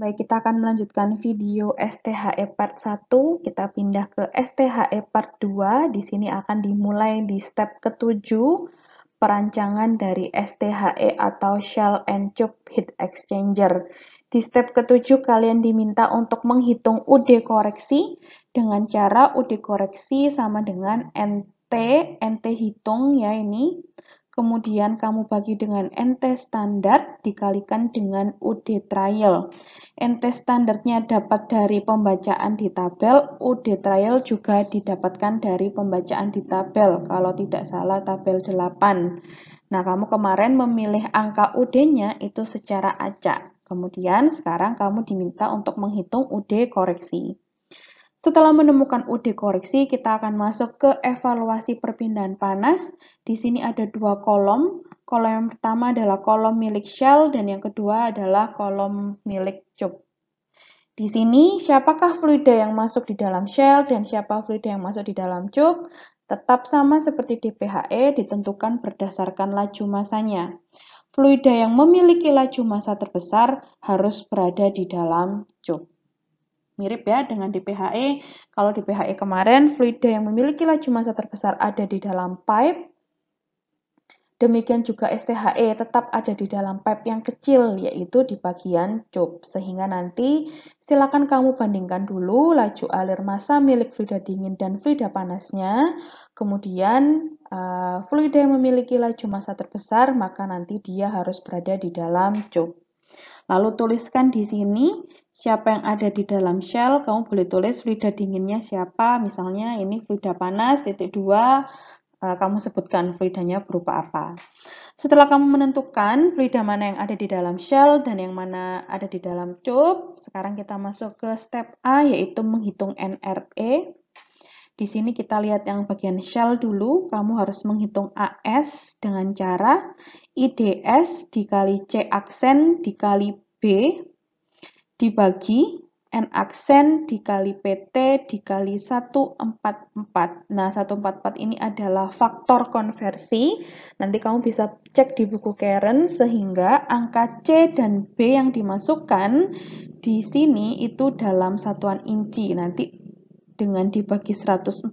Baik, kita akan melanjutkan video STHE Part 1, kita pindah ke STHE Part 2, di sini akan dimulai di step ke-7, perancangan dari STHE atau Shell and Tube Heat Exchanger. Di step ke-7, kalian diminta untuk menghitung UD koreksi dengan cara UD koreksi sama dengan NT, NT hitung ya ini, kemudian kamu bagi dengan NT standar dikalikan dengan UD trial. NT standarnya dapat dari pembacaan di tabel, UD trial juga didapatkan dari pembacaan di tabel, kalau tidak salah tabel 8. Nah, kamu kemarin memilih angka UD-nya itu secara acak. Kemudian sekarang kamu diminta untuk menghitung UD koreksi. Setelah menemukan UD koreksi, kita akan masuk ke evaluasi perpindahan panas. Di sini ada dua kolom. Kolom yang pertama adalah kolom milik Shell dan yang kedua adalah kolom milik Job. Di sini, siapakah fluida yang masuk di dalam Shell dan siapa fluida yang masuk di dalam Job? Tetap sama seperti DPHE, ditentukan berdasarkan laju masanya. Fluida yang memiliki laju masa terbesar harus berada di dalam Job. Mirip ya dengan di DPHE. Kalau di DPHE kemarin, fluida yang memiliki laju massa terbesar ada di dalam pipe. Demikian juga STHE tetap ada di dalam pipe yang kecil, yaitu di bagian cup. Sehingga nanti silakan kamu bandingkan dulu laju alir massa milik fluida dingin dan fluida panasnya. Kemudian uh, fluida yang memiliki laju massa terbesar, maka nanti dia harus berada di dalam cup. Lalu tuliskan di sini siapa yang ada di dalam shell, kamu boleh tulis fluida dinginnya siapa, misalnya ini fluida panas, titik 2, eh, kamu sebutkan fluidanya berupa apa. Setelah kamu menentukan fluida mana yang ada di dalam shell dan yang mana ada di dalam cup, sekarang kita masuk ke step A yaitu menghitung NRE. Di sini kita lihat yang bagian shell dulu, kamu harus menghitung AS dengan cara IDS dikali C aksen dikali B dibagi N aksen dikali PT dikali 144. Nah, 144 ini adalah faktor konversi. Nanti kamu bisa cek di buku Karen sehingga angka C dan B yang dimasukkan di sini itu dalam satuan inci. Nanti dengan dibagi 144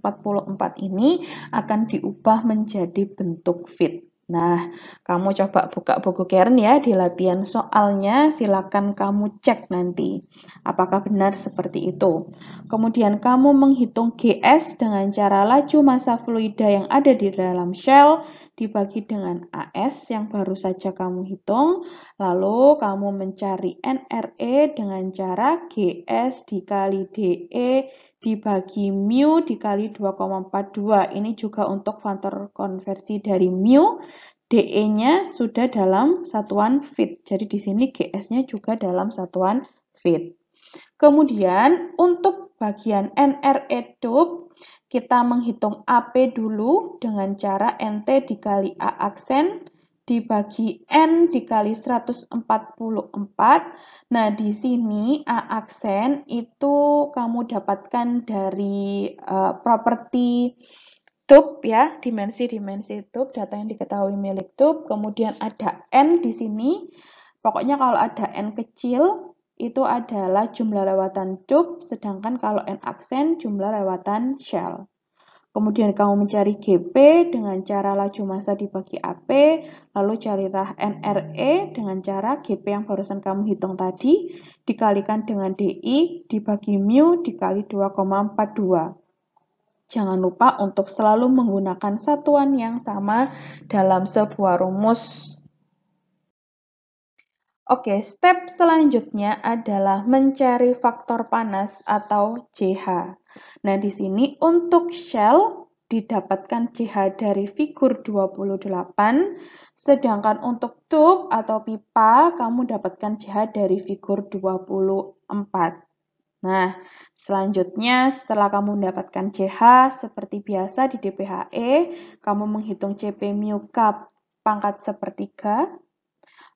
ini akan diubah menjadi bentuk fit. Nah, kamu coba buka buku Karen ya di latihan soalnya, silakan kamu cek nanti apakah benar seperti itu. Kemudian kamu menghitung GS dengan cara laju massa fluida yang ada di dalam shell dibagi dengan AS yang baru saja kamu hitung, lalu kamu mencari NRE dengan cara GS dikali DE dibagi mu dikali 2,42. Ini juga untuk faktor konversi dari mu. DE-nya sudah dalam satuan feet. Jadi di sini GS-nya juga dalam satuan feet. Kemudian untuk bagian NRE tube, kita menghitung AP dulu dengan cara NT dikali A aksen dibagi N dikali 144. Nah, di sini A aksen itu kamu dapatkan dari uh, properti tube ya, dimensi-dimensi tube, data yang diketahui milik tube. Kemudian ada N di sini. Pokoknya kalau ada N kecil, itu adalah jumlah lewatan tube, sedangkan kalau N aksen jumlah lewatan shell. Kemudian kamu mencari GP dengan cara laju masa dibagi AP, lalu carilah NRE dengan cara GP yang barusan kamu hitung tadi, dikalikan dengan DI, dibagi mu, dikali 2,42. Jangan lupa untuk selalu menggunakan satuan yang sama dalam sebuah rumus Oke, step selanjutnya adalah mencari faktor panas atau CH. Nah, di sini untuk shell didapatkan CH dari figur 28, sedangkan untuk tube atau pipa kamu dapatkan CH dari figur 24. Nah, selanjutnya setelah kamu mendapatkan CH, seperti biasa di DPHE, kamu menghitung CP mu cup pangkat sepertiga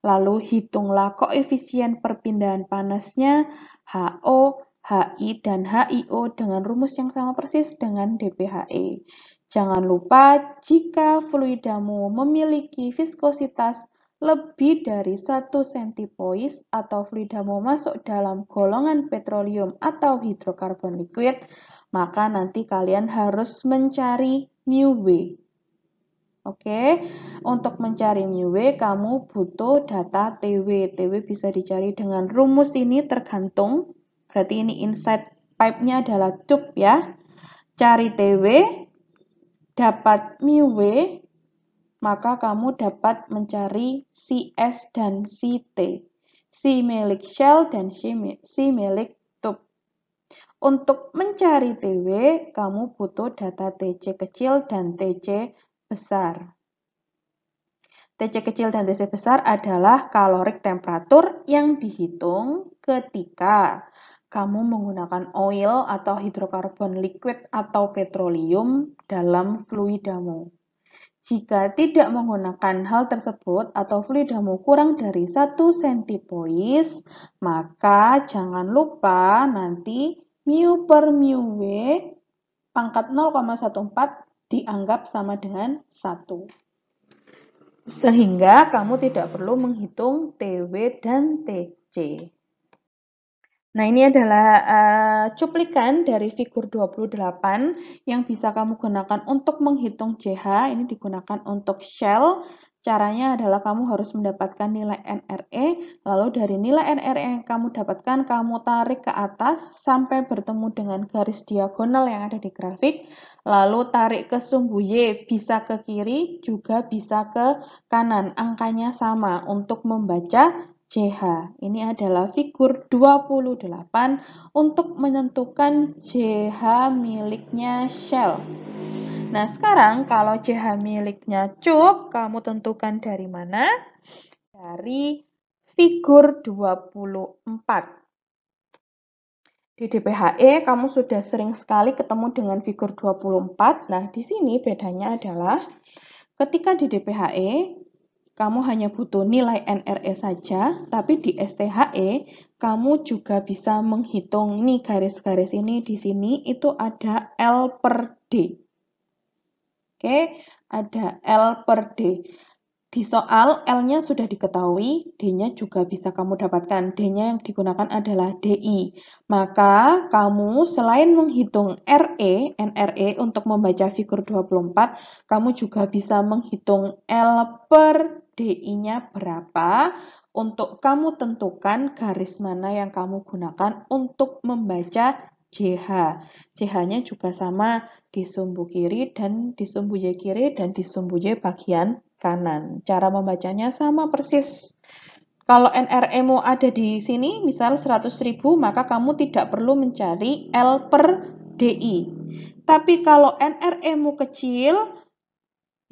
Lalu hitunglah koefisien perpindahan panasnya HO, HI, dan HIO dengan rumus yang sama persis dengan DPHE. Jangan lupa jika fluidamu memiliki viskositas lebih dari 1 centipoise atau fluidamu masuk dalam golongan petroleum atau hidrokarbon liquid, maka nanti kalian harus mencari mu B. Oke, okay? untuk mencari w kamu butuh data TW. TW bisa dicari dengan rumus ini tergantung. Berarti ini inside pipe-nya adalah tube ya. Cari TW, dapat w, maka kamu dapat mencari CS dan CT. C milik shell dan C milik tube. Untuk mencari TW, kamu butuh data TC kecil dan TC besar. TC kecil dan TC besar adalah kalorik temperatur yang dihitung ketika kamu menggunakan oil atau hidrokarbon liquid atau petroleum dalam fluidamu. Jika tidak menggunakan hal tersebut atau fluidamu kurang dari 1 centipoise, maka jangan lupa nanti mu per mu W pangkat 0,14 dianggap sama dengan 1. Sehingga kamu tidak perlu menghitung TW dan TC. Nah, ini adalah uh, cuplikan dari figur 28 yang bisa kamu gunakan untuk menghitung CH. Ini digunakan untuk shell. Caranya adalah kamu harus mendapatkan nilai NRE, lalu dari nilai NRE yang kamu dapatkan, kamu tarik ke atas sampai bertemu dengan garis diagonal yang ada di grafik. Lalu tarik ke sumbu Y, bisa ke kiri, juga bisa ke kanan. Angkanya sama untuk membaca ch Ini adalah figur 28 untuk menentukan ch miliknya Shell. Nah, sekarang kalau ch miliknya Cuk, kamu tentukan dari mana? Dari figur 24. Di DPHE kamu sudah sering sekali ketemu dengan figur 24. Nah, di sini bedanya adalah ketika di DPHE kamu hanya butuh nilai NRE saja, tapi di STHE kamu juga bisa menghitung nih garis-garis ini di sini itu ada L per D. Oke, ada L per D. Di soal L-nya sudah diketahui, D-nya juga bisa kamu dapatkan. D-nya yang digunakan adalah DI. Maka kamu selain menghitung RE, NRE untuk membaca figur 24, kamu juga bisa menghitung L per DI-nya berapa untuk kamu tentukan garis mana yang kamu gunakan untuk membaca ch. ch nya juga sama di sumbu kiri dan di sumbu Y kiri dan di sumbu Y bagian kanan. Cara membacanya sama persis. Kalau NRMO e ada di sini, misal 100.000, maka kamu tidak perlu mencari L per DI. Tapi kalau NRMO e kecil,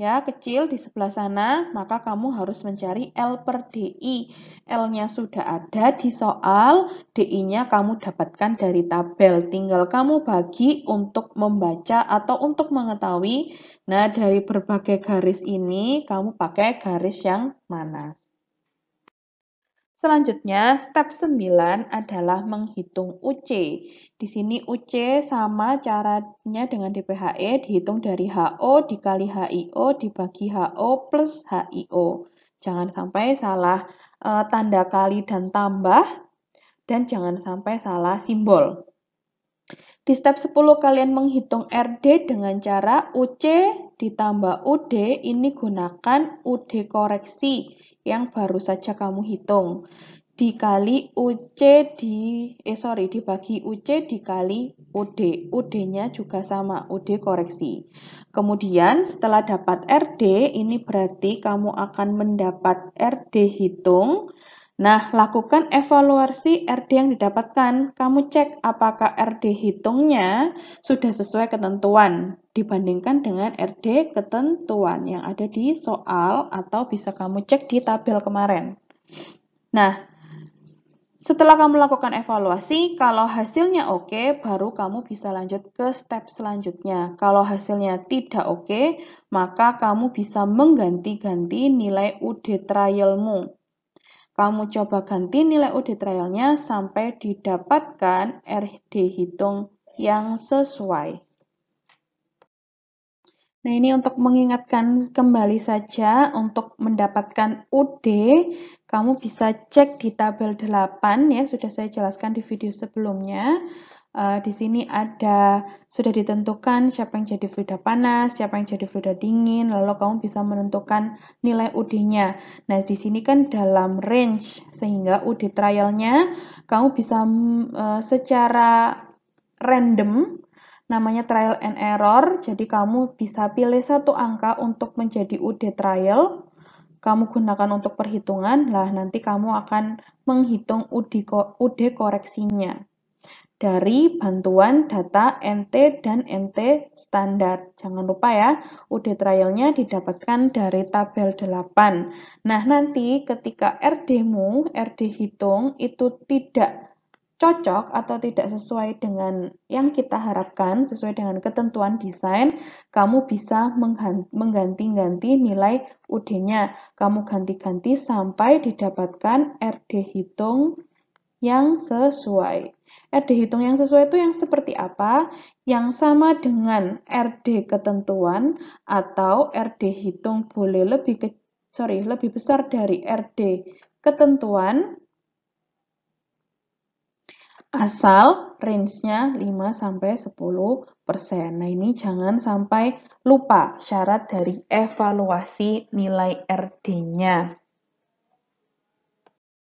ya kecil di sebelah sana, maka kamu harus mencari L per DI. L-nya sudah ada di soal, DI-nya kamu dapatkan dari tabel. Tinggal kamu bagi untuk membaca atau untuk mengetahui, nah dari berbagai garis ini kamu pakai garis yang mana. Selanjutnya, step 9 adalah menghitung UC. Di sini UC sama caranya dengan DPHE, dihitung dari HO dikali HIO dibagi HO plus HIO. Jangan sampai salah e, tanda kali dan tambah, dan jangan sampai salah simbol. Di step 10 kalian menghitung RD dengan cara UC ditambah UD, ini gunakan UD koreksi yang baru saja kamu hitung dikali UC di eh sorry dibagi UC dikali UD. UD-nya juga sama, UD koreksi. Kemudian setelah dapat RD, ini berarti kamu akan mendapat RD hitung Nah, lakukan evaluasi RD yang didapatkan. Kamu cek apakah RD hitungnya sudah sesuai ketentuan dibandingkan dengan RD ketentuan yang ada di soal atau bisa kamu cek di tabel kemarin. Nah, setelah kamu lakukan evaluasi, kalau hasilnya oke, baru kamu bisa lanjut ke step selanjutnya. Kalau hasilnya tidak oke, maka kamu bisa mengganti-ganti nilai UD trialmu. Kamu coba ganti nilai UD trialnya sampai didapatkan RD hitung yang sesuai. Nah, ini untuk mengingatkan kembali saja untuk mendapatkan UD, kamu bisa cek di tabel 8 ya, sudah saya jelaskan di video sebelumnya. Uh, di sini ada sudah ditentukan siapa yang jadi fluida panas, siapa yang jadi fluida dingin, lalu kamu bisa menentukan nilai UD-nya. Nah, di sini kan dalam range sehingga UD trialnya kamu bisa uh, secara random namanya trial and error. Jadi kamu bisa pilih satu angka untuk menjadi UD trial. Kamu gunakan untuk perhitungan, lah nanti kamu akan menghitung UD, UD koreksinya dari bantuan data NT dan NT standar. Jangan lupa ya, UD trialnya didapatkan dari tabel 8. Nah, nanti ketika RD-mu, RD hitung, itu tidak cocok atau tidak sesuai dengan yang kita harapkan, sesuai dengan ketentuan desain, kamu bisa mengganti-ganti nilai UD-nya. Kamu ganti-ganti sampai didapatkan RD hitung yang sesuai. RD hitung yang sesuai itu yang seperti apa? Yang sama dengan RD ketentuan atau RD hitung boleh lebih ke, sorry, lebih besar dari RD ketentuan asal range-nya 5 sampai 10%. Nah, ini jangan sampai lupa syarat dari evaluasi nilai RD-nya.